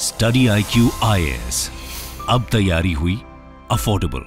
Study I Q आई अब तैयारी हुई अफोर्डेबल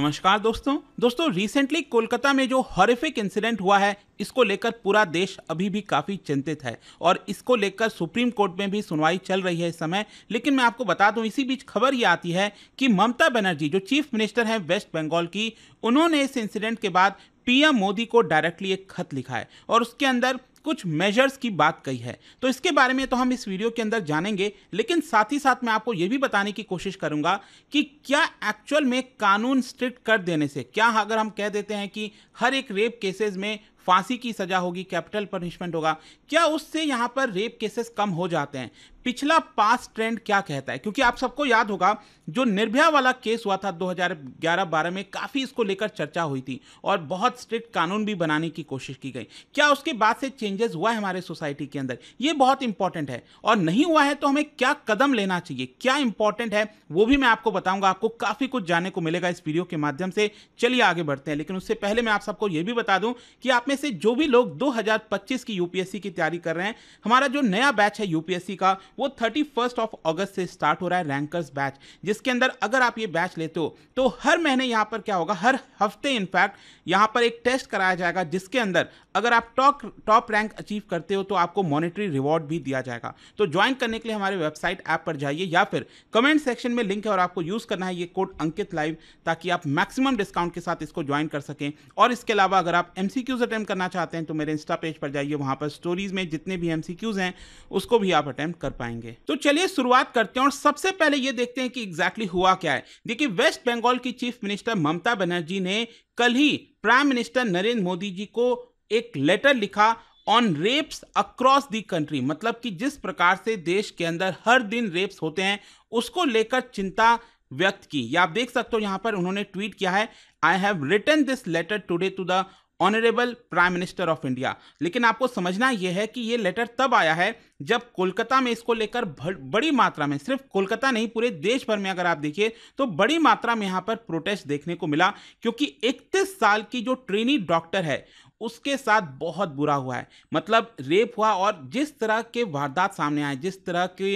नमस्कार दोस्तों दोस्तों रिसेंटली कोलकाता में जो हॉरिफिक इंसिडेंट हुआ है इसको लेकर पूरा देश अभी भी काफ़ी चिंतित है और इसको लेकर सुप्रीम कोर्ट में भी सुनवाई चल रही है इस समय लेकिन मैं आपको बता दूं इसी बीच खबर ये आती है कि ममता बनर्जी जो चीफ मिनिस्टर हैं वेस्ट बंगाल की उन्होंने इस इंसिडेंट के बाद पीएम मोदी को डायरेक्टली एक खत लिखा है और उसके अंदर कुछ मेजर्स की बात कही है तो इसके बारे में तो हम इस वीडियो के अंदर जानेंगे लेकिन साथ ही साथ मैं आपको यह भी बताने की कोशिश करूंगा कि क्या एक्चुअल में कानून स्ट्रिक्ट कर देने से क्या अगर हम कह देते हैं कि हर एक रेप केसेस में फांसी की सजा होगी कैपिटल पनिशमेंट होगा क्या उससे यहाँ पर रेप केसेस कम हो जाते हैं पिछला पास ट्रेंड क्या कहता है क्योंकि आप सबको याद होगा जो निर्भया वाला केस हुआ था 2011-12 में काफ़ी इसको लेकर चर्चा हुई थी और बहुत स्ट्रिक्ट कानून भी बनाने की कोशिश की गई क्या उसके बाद से चेंजेस हुआ है हमारे सोसाइटी के अंदर ये बहुत इंपॉर्टेंट है और नहीं हुआ है तो हमें क्या कदम लेना चाहिए क्या इंपॉर्टेंट है वो भी मैं आपको बताऊंगा आपको काफ़ी कुछ जानने को मिलेगा इस वीडियो के माध्यम से चलिए आगे बढ़ते हैं लेकिन उससे पहले मैं आप सबको ये भी बता दूं कि आप में से जो भी लोग दो की यूपीएससी की तैयारी कर रहे हैं हमारा जो नया बैच है यूपीएससी का वो थर्टी फर्स्ट ऑफ अगस्त से स्टार्ट हो रहा है रैंकर्स बैच जिसके अंदर अगर आप ये बैच लेते हो तो हर महीने यहाँ पर क्या होगा हर हफ्ते इनफैक्ट यहाँ पर एक टेस्ट कराया जाएगा जिसके अंदर अगर आप टॉप टॉप रैंक अचीव करते हो तो आपको मॉनिटरी रिवॉर्ड भी दिया जाएगा तो ज्वाइन करने के लिए हमारे वेबसाइट ऐप पर जाइए या फिर कमेंट सेक्शन में लिंक है और आपको यूज़ करना है ये कोड अंकित लाइव ताकि आप मैक्सिमम डिस्काउंट के साथ इसको ज्वाइन कर सकें और इसके अलावा अगर आप एम अटैम्प्ट करना चाहते हैं तो मेरे इंस्टा पेज पर जाइए वहाँ पर स्टोरीज में जितने भी एम हैं उसको भी आप अटैम्प्ट कर पाए पाएंगे तो चलिए शुरुआत करते हैं और सबसे पहले ये देखते हैं कि एग्जैक्टली exactly हुआ क्या है देखिए वेस्ट बंगाल की चीफ मिनिस्टर ममता बनर्जी ने कल ही प्राइम मिनिस्टर नरेंद्र मोदी जी को एक लेटर लिखा on rapes across the country मतलब कि जिस प्रकार से देश के अंदर हर दिन रेप्स होते हैं उसको लेकर चिंता व्यक्त की या आप देख सकते हो यहाँ पर उन्होंने ट्वीट किया है I have return this letter today to the honourable prime minister of India लेकिन आपको समझना यह है कि ये लेटर तब आया है जब कोलकाता में इसको लेकर बड़ी मात्रा में सिर्फ कोलकाता नहीं पूरे देश भर में अगर आप देखिए तो बड़ी मात्रा में यहाँ पर प्रोटेस्ट देखने को मिला क्योंकि इकतीस साल की जो ट्रेनी डॉक्टर है उसके साथ बहुत बुरा हुआ है मतलब रेप हुआ और जिस तरह के वारदात सामने आए जिस तरह के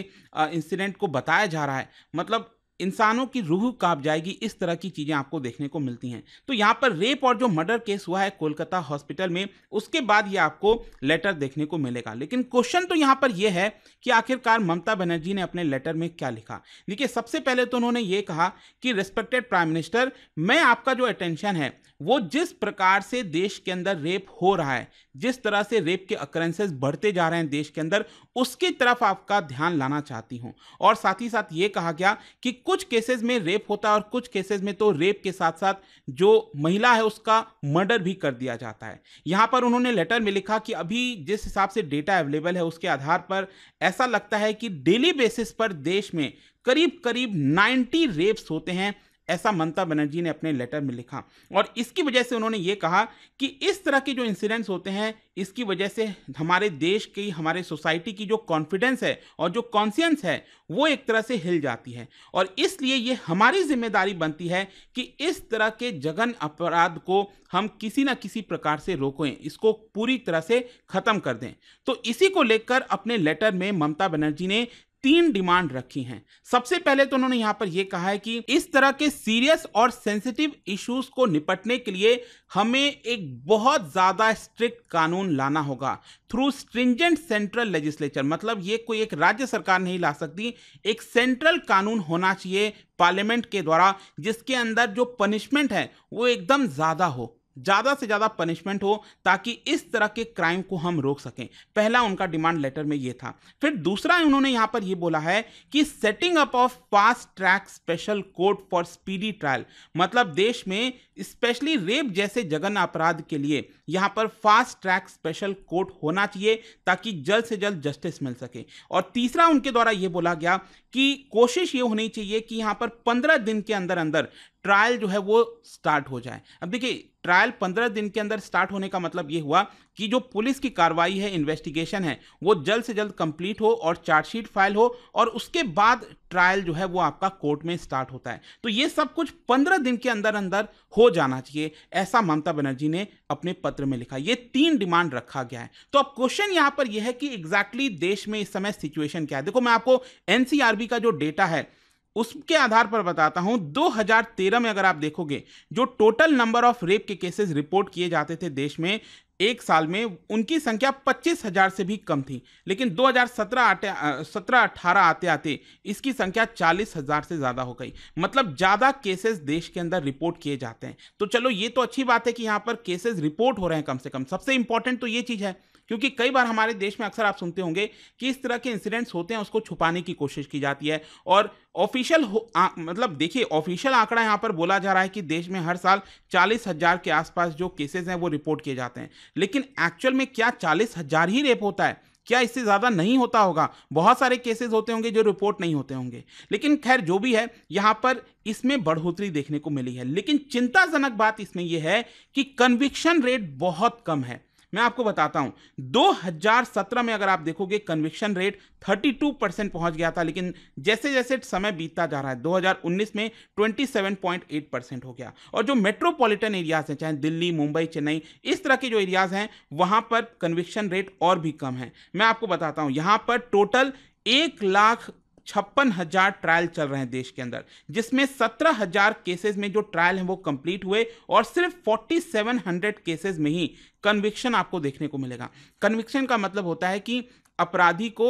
इंसिडेंट को बताया जा रहा है मतलब इंसानों की रूह कांप जाएगी इस तरह की चीज़ें आपको देखने को मिलती हैं तो यहाँ पर रेप और जो मर्डर केस हुआ है कोलकाता हॉस्पिटल में उसके बाद ये आपको लेटर देखने को मिलेगा लेकिन क्वेश्चन तो यहाँ पर यह है कि आखिरकार ममता बनर्जी ने अपने लेटर में क्या लिखा देखिए सबसे पहले तो उन्होंने ये कहा कि रिस्पेक्टेड प्राइम मिनिस्टर मैं आपका जो अटेंशन है वो जिस प्रकार से देश के अंदर रेप हो रहा है जिस तरह से रेप के अक्रेंसेस बढ़ते जा रहे हैं देश के अंदर उसकी तरफ आपका ध्यान लाना चाहती हूँ और साथ ही साथ ये कहा गया कि कुछ केसेस में रेप होता है और कुछ केसेस में तो रेप के साथ साथ जो महिला है उसका मर्डर भी कर दिया जाता है यहाँ पर उन्होंने लेटर में लिखा कि अभी जिस हिसाब से डेटा अवेलेबल है उसके आधार पर ऐसा लगता है कि डेली बेसिस पर देश में करीब करीब 90 रेप्स होते हैं ऐसा ममता बनर्जी ने अपने लेटर में लिखा और इसकी वजह से उन्होंने ये कहा कि इस तरह के जो इंसिडेंट्स होते हैं इसकी वजह से हमारे देश की हमारे सोसाइटी की जो कॉन्फिडेंस है और जो कॉन्सियंस है वो एक तरह से हिल जाती है और इसलिए ये हमारी जिम्मेदारी बनती है कि इस तरह के जगन अपराध को हम किसी ना किसी प्रकार से रोकें इसको पूरी तरह से ख़त्म कर दें तो इसी को लेकर अपने लेटर में ममता बनर्जी ने तीन डिमांड रखी हैं सबसे पहले तो उन्होंने यहाँ पर यह कहा है कि इस तरह के सीरियस और सेंसिटिव इश्यूज को निपटने के लिए हमें एक बहुत ज़्यादा स्ट्रिक्ट कानून लाना होगा थ्रू स्ट्रिंजेंट सेंट्रल लेजिस्लेचर मतलब ये कोई एक राज्य सरकार नहीं ला सकती एक सेंट्रल कानून होना चाहिए पार्लियामेंट के द्वारा जिसके अंदर जो पनिशमेंट है वो एकदम ज़्यादा हो ज़्यादा से ज़्यादा पनिशमेंट हो ताकि इस तरह के क्राइम को हम रोक सकें पहला उनका डिमांड लेटर में ये था फिर दूसरा उन्होंने यहाँ पर ये बोला है कि setting up of fast track special court for speedy trial मतलब देश में स्पेशली रेप जैसे जगन अपराध के लिए यहाँ पर फास्ट ट्रैक स्पेशल कोर्ट होना चाहिए ताकि जल्द से जल्द जस्टिस मिल सके और तीसरा उनके द्वारा ये बोला गया कि कोशिश ये होनी चाहिए कि यहाँ पर पंद्रह दिन के अंदर अंदर ट्रायल जो है वो स्टार्ट हो जाए अब देखिए ट्रायल पंद्रह दिन के अंदर स्टार्ट होने का मतलब ये हुआ कि जो पुलिस की कार्रवाई है इन्वेस्टिगेशन है वो जल्द से जल्द कंप्लीट हो और चार्जशीट फाइल हो और उसके बाद ट्रायल जो है वो आपका कोर्ट में स्टार्ट होता है तो ये सब कुछ पंद्रह दिन के अंदर अंदर हो जाना चाहिए ऐसा ममता बनर्जी ने अपने पत्र में लिखा ये तीन डिमांड रखा गया है तो अब क्वेश्चन यहां पर यह है कि एग्जैक्टली exactly देश में इस समय सिचुएशन क्या है देखो मैं आपको एनसीआरबी का जो डेटा है उसके आधार पर बताता हूं 2013 में अगर आप देखोगे जो टोटल नंबर ऑफ रेप के केसेस रिपोर्ट किए जाते थे देश में एक साल में उनकी संख्या पच्चीस हजार से भी कम थी लेकिन 2017 हजार सत्रह अट्ठारह आते आते इसकी संख्या चालीस हजार से ज़्यादा हो गई मतलब ज़्यादा केसेस देश के अंदर रिपोर्ट किए जाते हैं तो चलो ये तो अच्छी बात है कि यहाँ पर केसेस रिपोर्ट हो रहे हैं कम से कम सबसे इंपॉर्टेंट तो ये चीज़ है क्योंकि कई बार हमारे देश में अक्सर आप सुनते होंगे कि इस तरह के इंसिडेंट्स होते हैं उसको छुपाने की कोशिश की जाती है और ऑफिशियल मतलब देखिए ऑफिशियल आंकड़ा यहाँ पर बोला जा रहा है कि देश में हर साल चालीस हज़ार के आसपास जो केसेज हैं वो रिपोर्ट किए जाते हैं लेकिन एक्चुअल में क्या चालीस हज़ार ही रेप होता है क्या इससे ज़्यादा नहीं होता होगा बहुत सारे केसेस होते होंगे जो रिपोर्ट नहीं होते होंगे लेकिन खैर जो भी है यहाँ पर इसमें बढ़ोतरी देखने को मिली है लेकिन चिंताजनक बात इसमें यह है कि कन्विक्शन रेट बहुत कम है मैं आपको बताता हूं 2017 में अगर आप देखोगे कन्विक्शन रेट 32 परसेंट पहुंच गया था लेकिन जैसे जैसे समय बीतता जा रहा है 2019 में 27.8 परसेंट हो गया और जो मेट्रोपॉलिटन एरियाज हैं चाहे दिल्ली मुंबई चेन्नई इस तरह के जो एरियाज हैं वहां पर कन्विक्शन रेट और भी कम है मैं आपको बताता हूं यहां पर टोटल एक लाख छप्पन हजार ट्रायल चल रहे हैं देश के अंदर जिसमें सत्रह हजार केसेज में जो ट्रायल हैं वो कंप्लीट हुए और सिर्फ फोर्टी सेवन हंड्रेड केसेज में ही कन्विक्शन आपको देखने को मिलेगा कन्विक्शन का मतलब होता है कि अपराधी को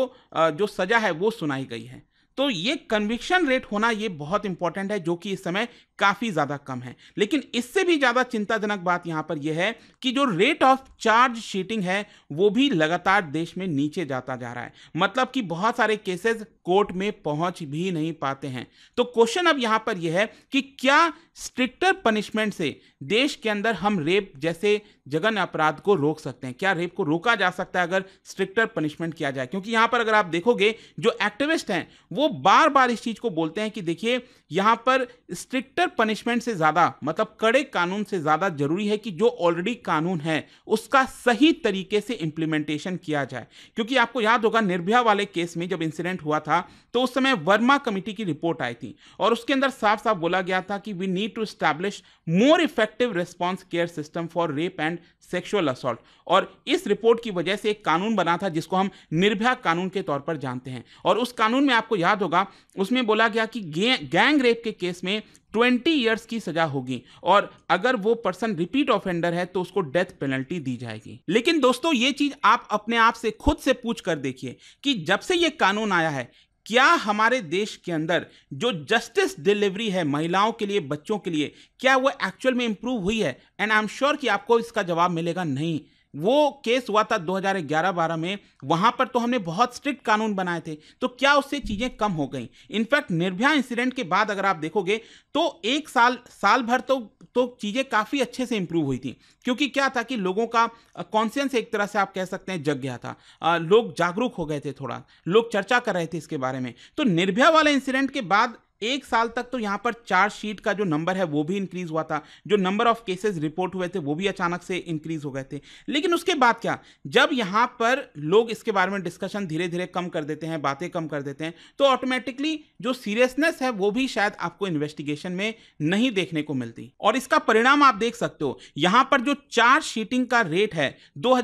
जो सजा है वो सुनाई गई है तो ये कन्विक्शन रेट होना ये बहुत इंपॉर्टेंट है जो कि इस समय काफ़ी ज़्यादा कम है लेकिन इससे भी ज़्यादा चिंताजनक बात यहां पर यह है कि जो रेट ऑफ चार्ज शीटिंग है वो भी लगातार देश में नीचे जाता जा रहा है मतलब कि बहुत सारे केसेस कोर्ट में पहुंच भी नहीं पाते हैं तो क्वेश्चन अब यहां पर यह है कि क्या स्ट्रिक्टर पनिशमेंट से देश के अंदर हम रेप जैसे जगन अपराध को रोक सकते हैं क्या रेप को रोका जा सकता है अगर स्ट्रिक्टर पनिशमेंट किया जाए क्योंकि यहां पर अगर आप देखोगे जो एक्टिविस्ट हैं वो बार बार इस चीज़ को बोलते हैं कि देखिए यहाँ पर स्ट्रिक्टर पनिशमेंट से ज़्यादा मतलब कड़े कानून से ज़्यादा जरूरी है कि जो ऑलरेडी कानून है उसका सही तरीके से इम्प्लीमेंटेशन किया जाए क्योंकि आपको याद होगा निर्भया वाले केस में जब इंसिडेंट हुआ था तो उस समय वर्मा कमेटी की रिपोर्ट आई थी और उसके अंदर साफ साफ बोला गया था कि we need to establish more effective response care system for rape and sexual assault और इस रिपोर्ट की वजह से एक कानून बना था जिसको हम निर्भया कानून के तौर पर जानते हैं और उस कानून में आपको याद होगा उसमें बोला गया कि गैंग गैंग रेप के केस में 20 इयर्स की सजा होगी और अगर वो पर्सन रिपीट ऑफेंडर है तो उसको डेथ पेनल्टी दी जाएगी लेकिन दोस्तों ये चीज आप अपने आप से खुद से पूछ कर देखिए कि जब से ये कानून आया है क्या हमारे देश के अंदर जो जस्टिस डिलीवरी है महिलाओं के लिए बच्चों के लिए क्या वो एक्चुअल में इंप्रूव हुई है एंड आई एम श्योर कि आपको इसका जवाब मिलेगा नहीं वो केस हुआ था 2011-12 में वहां पर तो हमने बहुत स्ट्रिक्ट कानून बनाए थे तो क्या उससे चीजें कम हो गई इनफैक्ट निर्भया इंसिडेंट के बाद अगर आप देखोगे तो एक साल साल भर तो तो चीजें काफी अच्छे से इंप्रूव हुई थी क्योंकि क्या था कि लोगों का कॉन्सियंस एक तरह से आप कह सकते हैं जग गया था आ, लोग जागरूक हो गए थे थोड़ा लोग चर्चा कर रहे थे इसके बारे में तो निर्भया वाले इंसिडेंट के बाद एक साल तक तो यहाँ पर शीट का जो नंबर है वो भी इंक्रीज हुआ था जो नंबर ऑफ केसेस रिपोर्ट हुए थे वो भी अचानक से इंक्रीज हो गए थे लेकिन उसके बाद क्या जब यहाँ पर लोग इसके बारे में डिस्कशन धीरे धीरे कम कर देते हैं बातें कम कर देते हैं तो ऑटोमेटिकली जो सीरियसनेस है वो भी शायद आपको इन्वेस्टिगेशन में नहीं देखने को मिलती और इसका परिणाम आप देख सकते हो यहाँ पर जो चार्ज शीटिंग का रेट है दो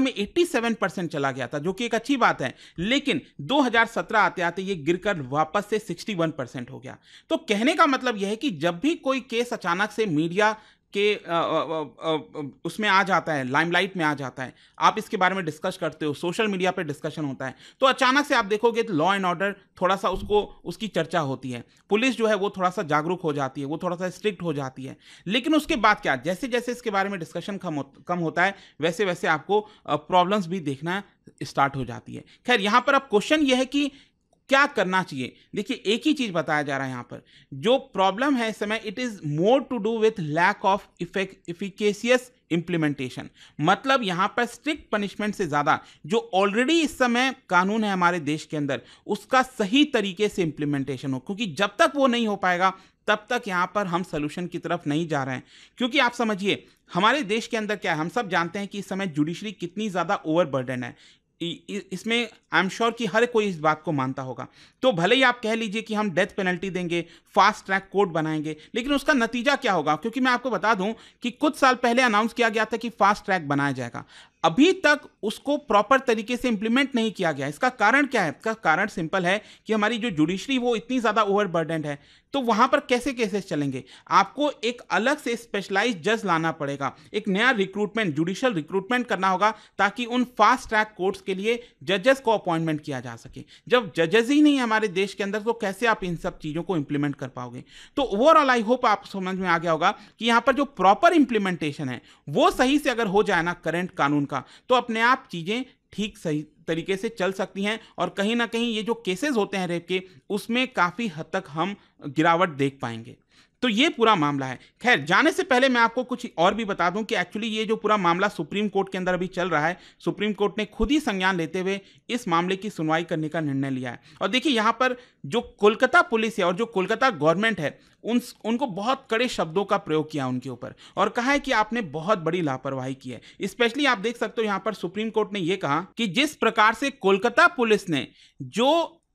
में एट्टी परसेंट चला गया था जो कि एक अच्छी बात है लेकिन दो आते आते ये गिरकर वापस से सिक्सटी परसेंट हो गया तो कहने का मतलब यह है कि जब भी कोई केस अचानक से मीडिया के आ, आ, आ, आ, उसमें आ जाता है लाइमलाइट में आ जाता है आप इसके बारे में डिस्कस करते हो सोशल मीडिया पे डिस्कशन होता है तो अचानक से आप देखोगे तो लॉ एंड ऑर्डर थोड़ा सा उसको उसकी चर्चा होती है पुलिस जो है वो थोड़ा सा जागरूक हो जाती है वो थोड़ा सा स्ट्रिक्ट हो जाती है लेकिन उसके बाद क्या जैसे जैसे इसके बारे में डिस्कशन कम हो, कम होता है वैसे वैसे आपको प्रॉब्लम्स भी देखना स्टार्ट हो जाती है खैर यहाँ पर अब क्वेश्चन यह है कि क्या करना चाहिए देखिए एक ही चीज़ बताया जा रहा है यहाँ पर जो प्रॉब्लम है इस समय it is more to do with lack of effect efficacious implementation मतलब यहाँ पर स्ट्रिक्ट पनिशमेंट से ज़्यादा जो ऑलरेडी इस समय कानून है हमारे देश के अंदर उसका सही तरीके से इम्प्लीमेंटेशन हो क्योंकि जब तक वो नहीं हो पाएगा तब तक यहाँ पर हम सोल्यूशन की तरफ नहीं जा रहे हैं क्योंकि आप समझिए हमारे देश के अंदर क्या है हम सब जानते हैं कि इस समय जुडिशरी कितनी ज़्यादा ओवरबर्डन है इसमें आई एम श्योर कि हर कोई इस बात को मानता होगा तो भले ही आप कह लीजिए कि हम डेथ पेनल्टी देंगे फास्ट ट्रैक कोर्ट बनाएंगे लेकिन उसका नतीजा क्या होगा क्योंकि मैं आपको बता दूं कि कुछ साल पहले अनाउंस किया गया था कि फास्ट ट्रैक बनाया जाएगा अभी तक उसको प्रॉपर तरीके से इंप्लीमेंट नहीं किया गया इसका कारण क्या है इसका कारण सिंपल है कि हमारी जो जुडिशरी वो इतनी ज़्यादा ओवरबर्डेंड है तो वहाँ पर कैसे केसेस चलेंगे आपको एक अलग से स्पेशलाइज जज लाना पड़ेगा एक नया रिक्रूटमेंट जुडिशल रिक्रूटमेंट करना होगा ताकि उन फास्ट ट्रैक कोर्ट्स के लिए जजेस को अपॉइंटमेंट किया जा सके जब जजेस ही नहीं हमारे देश के अंदर तो कैसे आप इन सब चीज़ों को इंप्लीमेंट कर पाओगे तो ओवरऑल आई होप आप समझ में आ गया होगा कि यहाँ पर जो प्रॉपर इंप्लीमेंटेशन है वो सही से अगर हो जाए ना करेंट कानून उनका तो अपने आप चीज़ें ठीक सही तरीके से चल सकती हैं और कहीं ना कहीं ये जो केसेस होते हैं रेप के उसमें काफ़ी हद तक हम गिरावट देख पाएंगे तो ये पूरा मामला है खैर जाने से पहले मैं आपको कुछ और भी बता दूं कि एक्चुअली ये जो पूरा मामला सुप्रीम कोर्ट के अंदर अभी चल रहा है सुप्रीम कोर्ट ने खुद ही संज्ञान लेते हुए इस मामले की सुनवाई करने का निर्णय लिया है और देखिए यहाँ पर जो कोलकाता पुलिस है और जो कोलकाता गवर्नमेंट है उन उनको बहुत कड़े शब्दों का प्रयोग किया उनके ऊपर और कहा है कि आपने बहुत बड़ी लापरवाही की है स्पेशली आप देख सकते हो यहाँ पर सुप्रीम कोर्ट ने यह कहा कि जिस प्रकार से कोलकाता पुलिस ने जो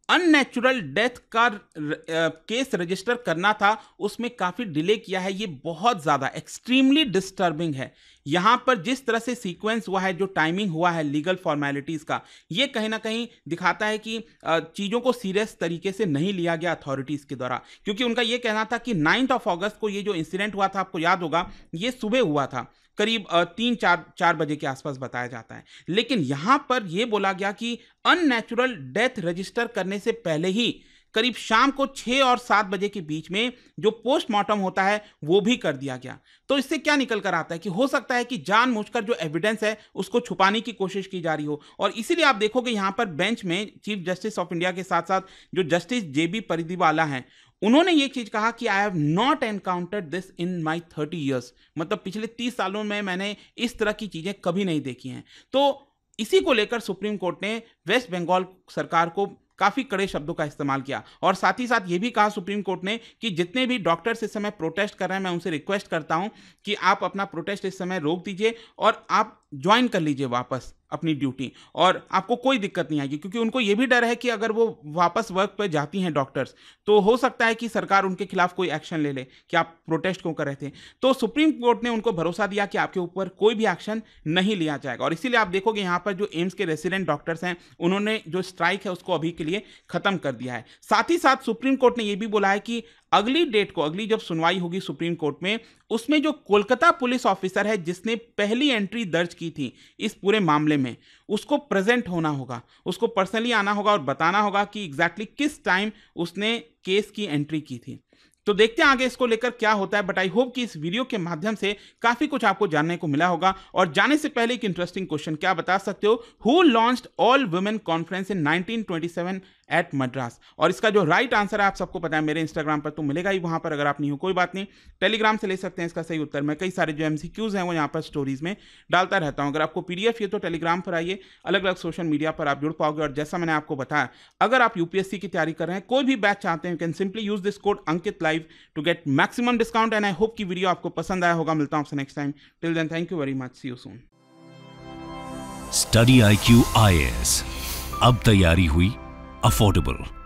अननेचुरल डेथ का केस रजिस्टर uh, करना था उसमें काफ़ी डिले किया है ये बहुत ज़्यादा एक्सट्रीमली डिस्टर्बिंग है यहाँ पर जिस तरह से सीक्वेंस हुआ है जो टाइमिंग हुआ है लीगल फॉर्मेलिटीज़ का ये कहीं ना कहीं दिखाता है कि uh, चीज़ों को सीरियस तरीके से नहीं लिया गया अथॉरिटीज़ के द्वारा क्योंकि उनका ये कहना था कि नाइन्थ ऑफ अगस्त को ये जो इंसिडेंट हुआ था आपको याद होगा ये सुबह हुआ था करीब तीन चार चार बजे के आसपास बताया जाता है लेकिन यहाँ पर यह बोला गया कि अननेचुरल डेथ रजिस्टर करने से पहले ही करीब शाम को छः और सात बजे के बीच में जो पोस्टमार्टम होता है वो भी कर दिया गया तो इससे क्या निकल कर आता है कि हो सकता है कि मुझकर जो एविडेंस है उसको छुपाने की कोशिश की जा रही हो और इसीलिए आप देखोगे यहाँ पर बेंच में चीफ जस्टिस ऑफ इंडिया के साथ साथ जो जस्टिस जे बी परिदीवाला हैं उन्होंने ये चीज कहा कि I have not encountered this in my thirty years मतलब पिछले तीस सालों में मैंने इस तरह की चीजें कभी नहीं देखी हैं तो इसी को लेकर सुप्रीम कोर्ट ने वेस्ट बंगाल सरकार को काफ़ी कड़े शब्दों का इस्तेमाल किया और साथ ही साथ ये भी कहा सुप्रीम कोर्ट ने कि जितने भी डॉक्टर्स इस समय प्रोटेस्ट कर रहे हैं मैं उनसे रिक्वेस्ट करता हूँ कि आप अपना प्रोटेस्ट इस समय रोक दीजिए और आप ज्वाइन कर लीजिए वापस अपनी ड्यूटी और आपको कोई दिक्कत नहीं आएगी क्योंकि उनको ये भी डर है कि अगर वो वापस वर्क पर जाती हैं डॉक्टर्स तो हो सकता है कि सरकार उनके खिलाफ कोई एक्शन ले ले कि आप प्रोटेस्ट क्यों कर रहे थे तो सुप्रीम कोर्ट ने उनको भरोसा दिया कि आपके ऊपर कोई भी एक्शन नहीं लिया जाएगा और इसीलिए आप देखोगे यहाँ पर जो एम्स के रेसिडेंट डॉक्टर्स हैं उन्होंने जो स्ट्राइक है उसको अभी के लिए खत्म कर दिया है साथ ही साथ सुप्रीम कोर्ट ने यह भी बोला है कि अगली डेट को अगली जब सुनवाई होगी सुप्रीम कोर्ट में उसमें जो कोलकाता पुलिस ऑफिसर है जिसने पहली एंट्री दर्ज की थी इस पूरे मामले में उसको प्रेजेंट होना होगा उसको पर्सनली आना होगा और बताना होगा कि एग्जैक्टली exactly किस टाइम उसने केस की एंट्री की थी तो देखते हैं आगे इसको लेकर क्या होता है बट आई होप कि इस वीडियो के माध्यम से काफी कुछ आपको जानने को मिला होगा और जाने से पहले एक इंटरेस्टिंग क्वेश्चन क्या बता सकते हो who launch all women conference in 1927 at Madras और इसका जो राइट आंसर है आप सबको पता है मेरे इंस्टाग्राम पर तो मिलेगा ही वहां पर अगर आप नहीं हो कोई बात नहीं टेलीग्राम से ले सकते हैं इसका सही उत्तर मैं कई सारे जो एम हैं वो यहाँ पर स्टोरीज में डालता रहता हूँ अगर आपको पी ये तो टेलीग्राम पर आइए अलग अलग सोशल मीडिया पर आप जुड़ पाओगे और जैसा मैंने आपको बताया अगर आप यूपीएससी की तैयारी कर रहे हैं कोई भी बैच चाहते हैं can simply use this code Ankit live to get maximum discount and I hope की वीडियो आपको पसंद आया होगा मिलता हूँ आपसे next time till then thank you very much see you soon study I Q I S अब तैयारी हुई affordable.